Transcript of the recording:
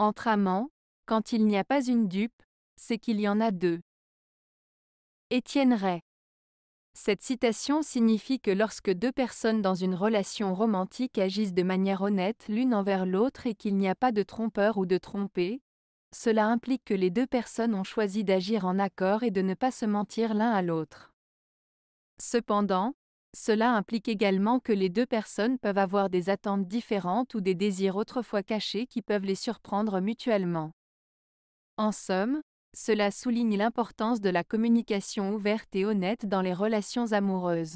Entre amants, quand il n'y a pas une dupe, c'est qu'il y en a deux. Étienne Ray. Cette citation signifie que lorsque deux personnes dans une relation romantique agissent de manière honnête l'une envers l'autre et qu'il n'y a pas de trompeur ou de trompé, cela implique que les deux personnes ont choisi d'agir en accord et de ne pas se mentir l'un à l'autre. Cependant, cela implique également que les deux personnes peuvent avoir des attentes différentes ou des désirs autrefois cachés qui peuvent les surprendre mutuellement. En somme, cela souligne l'importance de la communication ouverte et honnête dans les relations amoureuses.